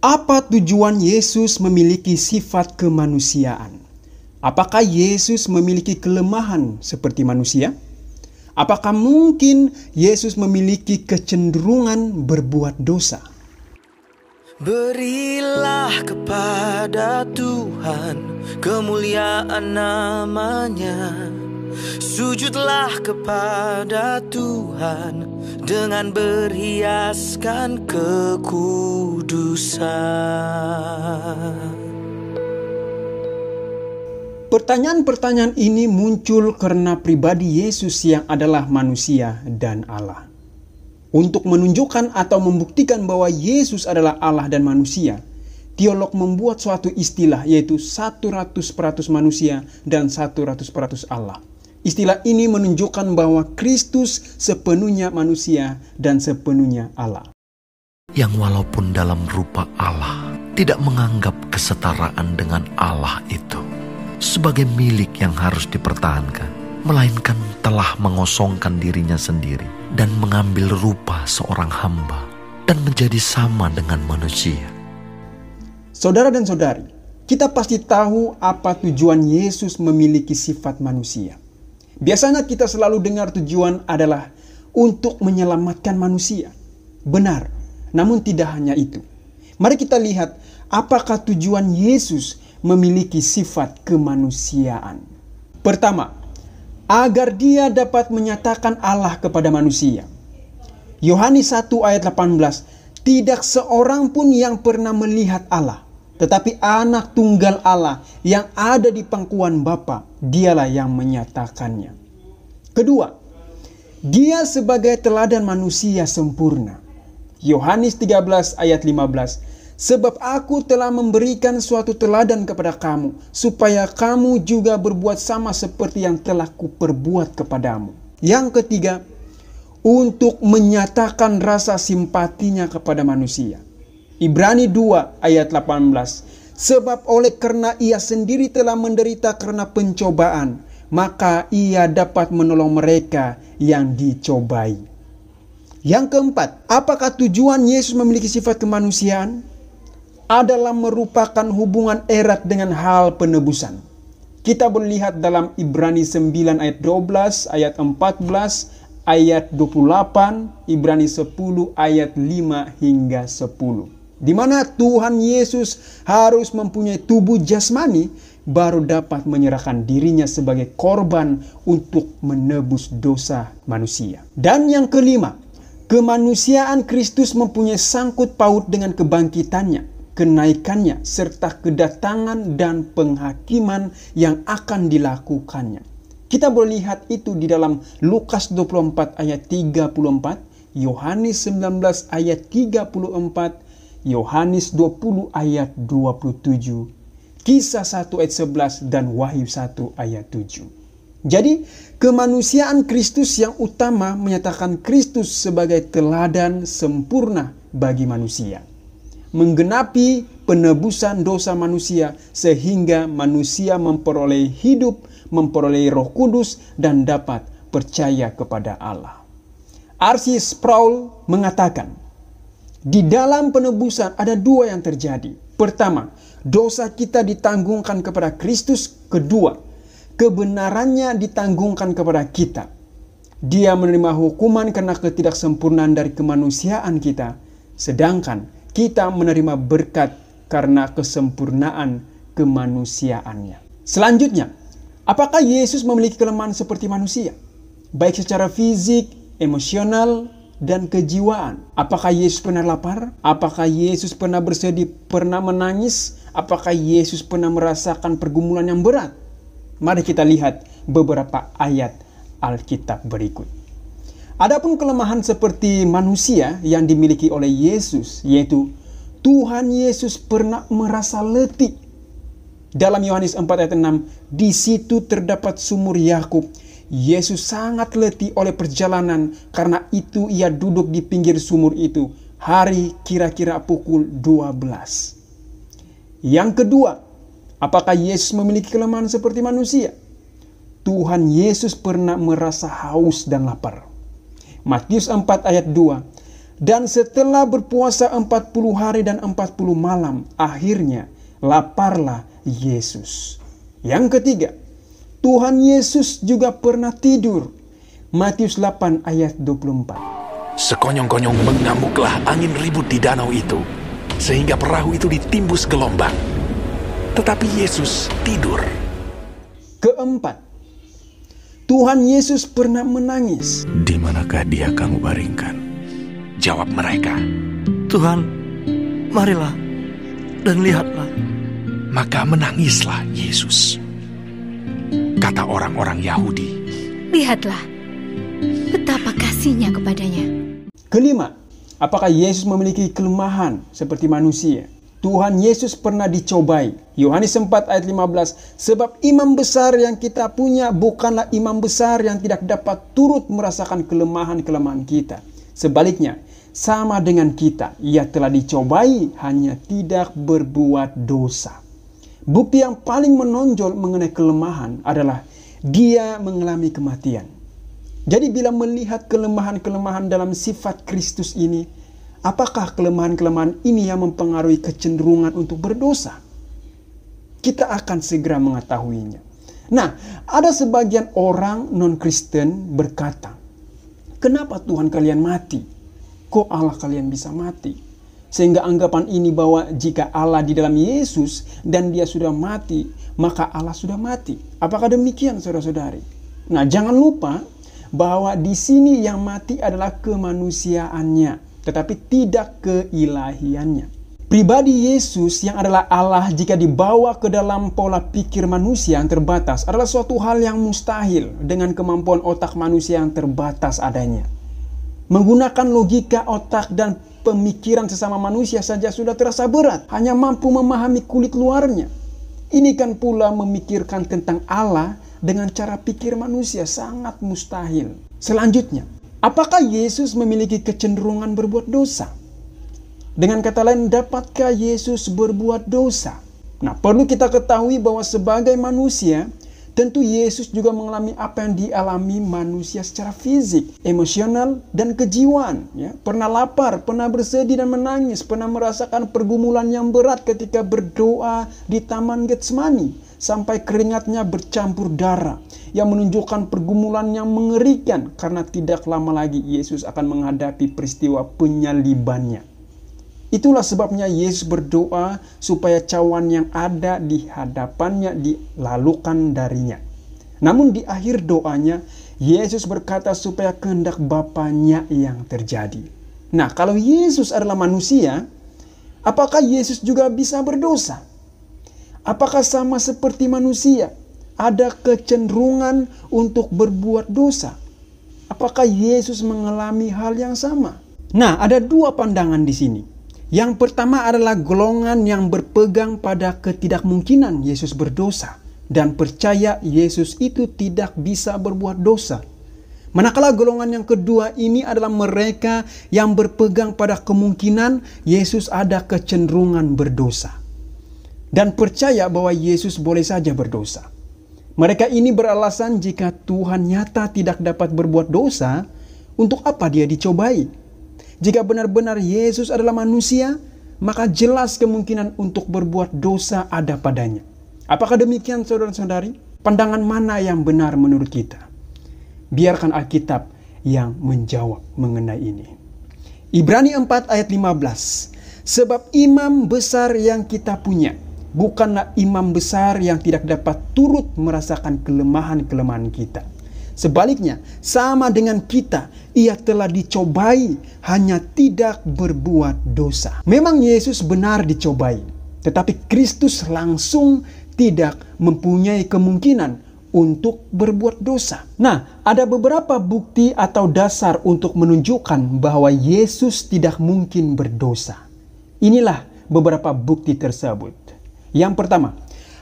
Apa tujuan Yesus memiliki sifat kemanusiaan? Apakah Yesus memiliki kelemahan seperti manusia? Apakah mungkin Yesus memiliki kecenderungan berbuat dosa? Berilah kepada Tuhan kemuliaan namanya Sujudlah kepada Tuhan dengan berhiaskan kekudusan. Pertanyaan-pertanyaan ini muncul karena pribadi Yesus yang adalah manusia dan Allah. Untuk menunjukkan atau membuktikan bahwa Yesus adalah Allah dan manusia, teolog membuat suatu istilah yaitu 100% manusia dan 100% Allah. Istilah ini menunjukkan bahwa Kristus sepenuhnya manusia dan sepenuhnya Allah. Yang walaupun dalam rupa Allah, tidak menganggap kesetaraan dengan Allah itu sebagai milik yang harus dipertahankan, melainkan telah mengosongkan dirinya sendiri dan mengambil rupa seorang hamba dan menjadi sama dengan manusia. Saudara dan saudari, kita pasti tahu apa tujuan Yesus memiliki sifat manusia. Biasanya kita selalu dengar tujuan adalah untuk menyelamatkan manusia. Benar, namun tidak hanya itu. Mari kita lihat apakah tujuan Yesus memiliki sifat kemanusiaan. Pertama, agar dia dapat menyatakan Allah kepada manusia. Yohanes 1 ayat 18, tidak seorang pun yang pernah melihat Allah. Tetapi anak tunggal Allah yang ada di pangkuan Bapa, dialah yang menyatakannya. Kedua, dia sebagai teladan manusia sempurna. Yohanes 13 ayat 15 Sebab aku telah memberikan suatu teladan kepada kamu, supaya kamu juga berbuat sama seperti yang telah kuperbuat kepadamu. Yang ketiga, untuk menyatakan rasa simpatinya kepada manusia. Ibrani 2 ayat 18. Sebab oleh karena ia sendiri telah menderita karena pencobaan, maka ia dapat menolong mereka yang dicobai. Yang keempat, apakah tujuan Yesus memiliki sifat kemanusiaan? Adalah merupakan hubungan erat dengan hal penebusan. Kita melihat dalam Ibrani 9 ayat 12, ayat 14, ayat 28, Ibrani 10 ayat 5 hingga 10 di mana Tuhan Yesus harus mempunyai tubuh jasmani baru dapat menyerahkan dirinya sebagai korban untuk menebus dosa manusia. Dan yang kelima, kemanusiaan Kristus mempunyai sangkut paut dengan kebangkitannya, kenaikannya, serta kedatangan dan penghakiman yang akan dilakukannya. Kita boleh lihat itu di dalam Lukas 24 ayat 34, Yohanes 19 ayat 34, Yohanes 20 ayat 27, Kisah 1 ayat 11 dan Wahyu 1 ayat 7. Jadi, kemanusiaan Kristus yang utama menyatakan Kristus sebagai teladan sempurna bagi manusia. Menggenapi penebusan dosa manusia sehingga manusia memperoleh hidup, memperoleh roh kudus dan dapat percaya kepada Allah. Arsi Sproul mengatakan, di dalam penebusan ada dua yang terjadi. Pertama, dosa kita ditanggungkan kepada Kristus. Kedua, kebenarannya ditanggungkan kepada kita. Dia menerima hukuman karena ketidaksempurnaan dari kemanusiaan kita, sedangkan kita menerima berkat karena kesempurnaan kemanusiaannya. Selanjutnya, apakah Yesus memiliki kelemahan seperti manusia, baik secara fisik, emosional, dan kejiwaan. Apakah Yesus pernah lapar? Apakah Yesus pernah bersedih, pernah menangis? Apakah Yesus pernah merasakan pergumulan yang berat? Mari kita lihat beberapa ayat Alkitab berikut. Adapun kelemahan seperti manusia yang dimiliki oleh Yesus, yaitu Tuhan Yesus pernah merasa letih. Dalam Yohanes 4 ayat 6, di situ terdapat sumur Yakub Yesus sangat letih oleh perjalanan karena itu ia duduk di pinggir sumur itu hari kira-kira pukul 12. Yang kedua, apakah Yesus memiliki kelemahan seperti manusia? Tuhan Yesus pernah merasa haus dan lapar. Matius 4 ayat 2. Dan setelah berpuasa 40 hari dan 40 malam, akhirnya laparlah Yesus. Yang ketiga, Tuhan Yesus juga pernah tidur. Matius 8 ayat 24. Sekonyong-konyong mengamuklah angin ribut di danau itu, sehingga perahu itu ditimbus gelombang. Tetapi Yesus tidur. Keempat, Tuhan Yesus pernah menangis. Di manakah dia kamu baringkan? Jawab mereka. Tuhan, marilah dan lihatlah. Maka menangislah Yesus kata orang-orang Yahudi. Lihatlah betapa kasihnya kepadanya. Kelima, apakah Yesus memiliki kelemahan seperti manusia? Tuhan Yesus pernah dicobai. Yohanes 4 ayat 15. Sebab imam besar yang kita punya bukanlah imam besar yang tidak dapat turut merasakan kelemahan-kelemahan kita. Sebaliknya, sama dengan kita, ia telah dicobai hanya tidak berbuat dosa. Bukti yang paling menonjol mengenai kelemahan adalah dia mengalami kematian. Jadi bila melihat kelemahan-kelemahan dalam sifat Kristus ini, apakah kelemahan-kelemahan ini yang mempengaruhi kecenderungan untuk berdosa? Kita akan segera mengetahuinya. Nah, ada sebagian orang non-Kristen berkata, "Kenapa Tuhan kalian mati? Kok Allah kalian bisa mati?" Sehingga anggapan ini bahwa jika Allah di dalam Yesus dan dia sudah mati, maka Allah sudah mati. Apakah demikian saudara-saudari? Nah, jangan lupa bahwa di sini yang mati adalah kemanusiaannya, tetapi tidak keilahiannya. Pribadi Yesus yang adalah Allah jika dibawa ke dalam pola pikir manusia yang terbatas adalah suatu hal yang mustahil dengan kemampuan otak manusia yang terbatas adanya. Menggunakan logika otak dan pemikiran sesama manusia saja sudah terasa berat, hanya mampu memahami kulit luarnya. Ini kan pula memikirkan tentang Allah dengan cara pikir manusia sangat mustahil. Selanjutnya, apakah Yesus memiliki kecenderungan berbuat dosa? Dengan kata lain, dapatkah Yesus berbuat dosa? Nah, perlu kita ketahui bahwa sebagai manusia, Tentu Yesus juga mengalami apa yang dialami manusia secara fisik, emosional, dan kejiwaan. Ya. Pernah lapar, pernah bersedih dan menangis, pernah merasakan pergumulan yang berat ketika berdoa di Taman Getsemani, sampai keringatnya bercampur darah yang menunjukkan pergumulan yang mengerikan karena tidak lama lagi Yesus akan menghadapi peristiwa penyalibannya. Itulah sebabnya Yesus berdoa supaya cawan yang ada di hadapannya dilalukan darinya. Namun di akhir doanya, Yesus berkata supaya kehendak Bapaknya yang terjadi. Nah, kalau Yesus adalah manusia, apakah Yesus juga bisa berdosa? Apakah sama seperti manusia? Ada kecenderungan untuk berbuat dosa. Apakah Yesus mengalami hal yang sama? Nah, ada dua pandangan di sini. Yang pertama adalah golongan yang berpegang pada ketidakmungkinan Yesus berdosa dan percaya Yesus itu tidak bisa berbuat dosa. Manakala golongan yang kedua ini adalah mereka yang berpegang pada kemungkinan Yesus ada kecenderungan berdosa dan percaya bahwa Yesus boleh saja berdosa. Mereka ini beralasan jika Tuhan nyata tidak dapat berbuat dosa, untuk apa dia dicobai? Jika benar-benar Yesus adalah manusia, maka jelas kemungkinan untuk berbuat dosa ada padanya. Apakah demikian saudara-saudari? Pandangan mana yang benar menurut kita? Biarkan Alkitab yang menjawab mengenai ini. Ibrani 4 ayat 15. Sebab imam besar yang kita punya bukanlah imam besar yang tidak dapat turut merasakan kelemahan-kelemahan kita Sebaliknya, sama dengan kita, ia telah dicobai, hanya tidak berbuat dosa. Memang Yesus benar dicobai, tetapi Kristus langsung tidak mempunyai kemungkinan untuk berbuat dosa. Nah, ada beberapa bukti atau dasar untuk menunjukkan bahwa Yesus tidak mungkin berdosa. Inilah beberapa bukti tersebut. Yang pertama,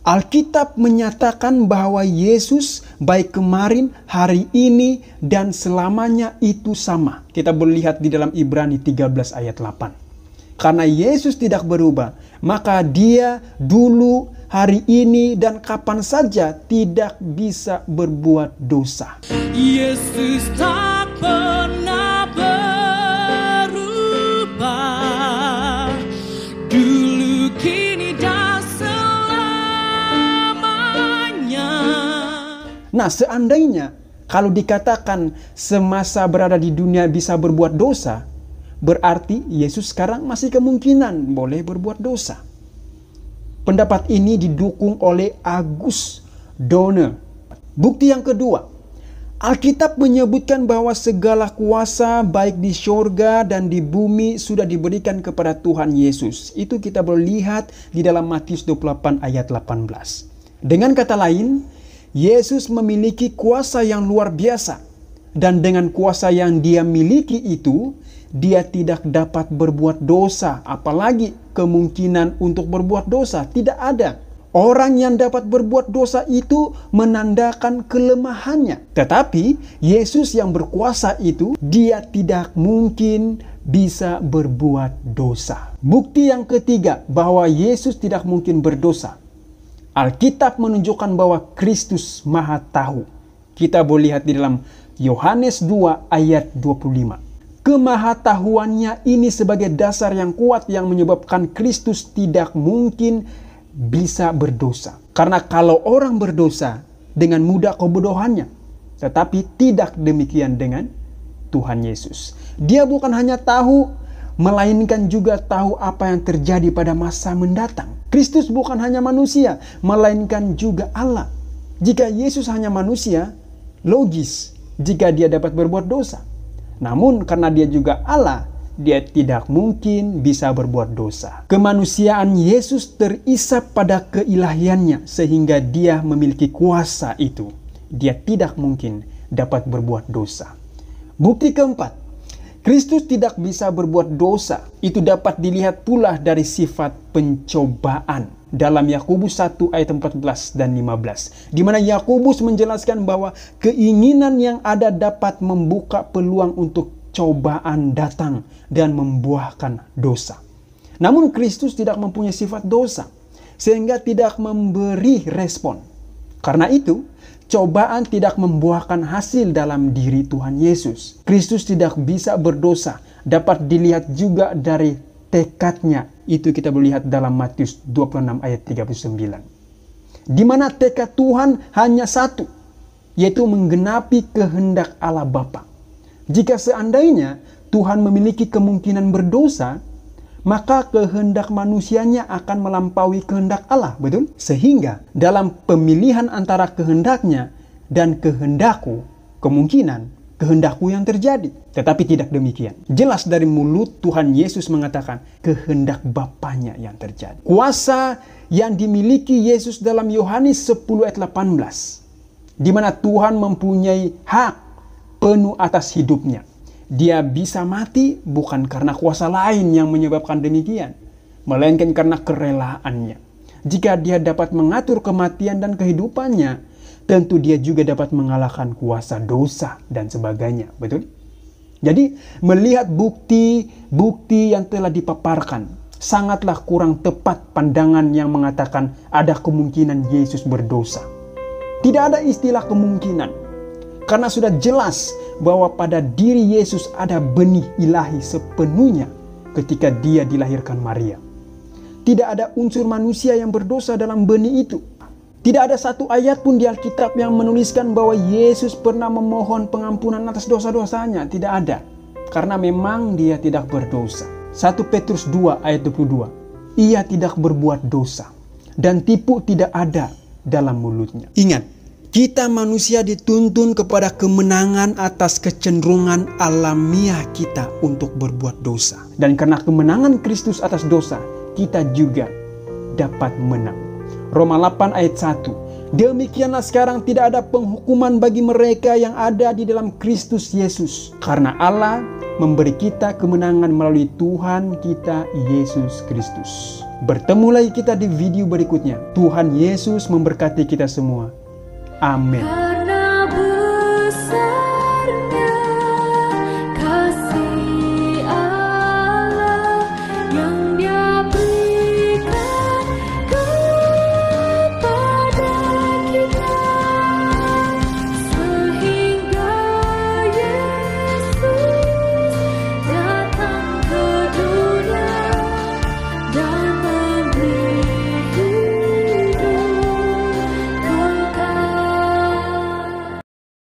Alkitab menyatakan bahwa Yesus baik kemarin, hari ini, dan selamanya itu sama. Kita boleh lihat di dalam Ibrani 13 ayat 8. Karena Yesus tidak berubah, maka dia dulu, hari ini, dan kapan saja tidak bisa berbuat dosa. Yesus tak pernah Nah, seandainya kalau dikatakan semasa berada di dunia bisa berbuat dosa, berarti Yesus sekarang masih kemungkinan boleh berbuat dosa. Pendapat ini didukung oleh Agus Donner. Bukti yang kedua, Alkitab menyebutkan bahwa segala kuasa baik di syurga dan di bumi sudah diberikan kepada Tuhan Yesus. Itu kita boleh lihat di dalam Matius 28 ayat 18. Dengan kata lain, Yesus memiliki kuasa yang luar biasa, dan dengan kuasa yang Dia miliki itu, Dia tidak dapat berbuat dosa, apalagi kemungkinan untuk berbuat dosa tidak ada. Orang yang dapat berbuat dosa itu menandakan kelemahannya, tetapi Yesus yang berkuasa itu, Dia tidak mungkin bisa berbuat dosa. Bukti yang ketiga bahwa Yesus tidak mungkin berdosa Alkitab menunjukkan bahwa Kristus Maha Tahu. Kita boleh lihat di dalam Yohanes 2 ayat 25. Kemahatahuannya ini sebagai dasar yang kuat yang menyebabkan Kristus tidak mungkin bisa berdosa. Karena kalau orang berdosa dengan mudah kebodohannya, tetapi tidak demikian dengan Tuhan Yesus. Dia bukan hanya tahu melainkan juga tahu apa yang terjadi pada masa mendatang. Kristus bukan hanya manusia, melainkan juga Allah. Jika Yesus hanya manusia, logis jika dia dapat berbuat dosa. Namun karena dia juga Allah, dia tidak mungkin bisa berbuat dosa. Kemanusiaan Yesus terisap pada keilahiannya sehingga dia memiliki kuasa itu. Dia tidak mungkin dapat berbuat dosa. Bukti keempat, Kristus tidak bisa berbuat dosa. Itu dapat dilihat pula dari sifat pencobaan dalam Yakobus 1 ayat 14 dan 15 di mana Yakobus menjelaskan bahwa keinginan yang ada dapat membuka peluang untuk cobaan datang dan membuahkan dosa. Namun Kristus tidak mempunyai sifat dosa sehingga tidak memberi respon. Karena itu, cobaan tidak membuahkan hasil dalam diri Tuhan Yesus. Kristus tidak bisa berdosa, dapat dilihat juga dari tekadnya. Itu kita melihat dalam Matius 26 ayat 39. Di mana tekad Tuhan hanya satu, yaitu menggenapi kehendak Allah Bapa. Jika seandainya Tuhan memiliki kemungkinan berdosa, maka kehendak manusianya akan melampaui kehendak Allah, betul? Sehingga dalam pemilihan antara kehendaknya dan kehendakku, kemungkinan kehendakku yang terjadi. Tetapi tidak demikian. Jelas dari mulut Tuhan Yesus mengatakan, kehendak Bapaknya yang terjadi. Kuasa yang dimiliki Yesus dalam Yohanes 10 ayat 18, di mana Tuhan mempunyai hak penuh atas hidupnya dia bisa mati bukan karena kuasa lain yang menyebabkan demikian, melainkan karena kerelaannya. Jika dia dapat mengatur kematian dan kehidupannya, tentu dia juga dapat mengalahkan kuasa dosa dan sebagainya. Betul? Jadi, melihat bukti-bukti yang telah dipaparkan, sangatlah kurang tepat pandangan yang mengatakan ada kemungkinan Yesus berdosa. Tidak ada istilah kemungkinan karena sudah jelas bahwa pada diri Yesus ada benih ilahi sepenuhnya ketika dia dilahirkan Maria. Tidak ada unsur manusia yang berdosa dalam benih itu. Tidak ada satu ayat pun di Alkitab yang menuliskan bahwa Yesus pernah memohon pengampunan atas dosa-dosanya. Tidak ada. Karena memang dia tidak berdosa. 1 Petrus 2 ayat 22. Ia tidak berbuat dosa dan tipu tidak ada dalam mulutnya. Ingat, kita manusia dituntun kepada kemenangan atas kecenderungan alamiah kita untuk berbuat dosa. Dan karena kemenangan Kristus atas dosa, kita juga dapat menang. Roma 8 ayat 1. Demikianlah sekarang tidak ada penghukuman bagi mereka yang ada di dalam Kristus Yesus. Karena Allah memberi kita kemenangan melalui Tuhan kita Yesus Kristus. Bertemu lagi kita di video berikutnya. Tuhan Yesus memberkati kita semua. Amen.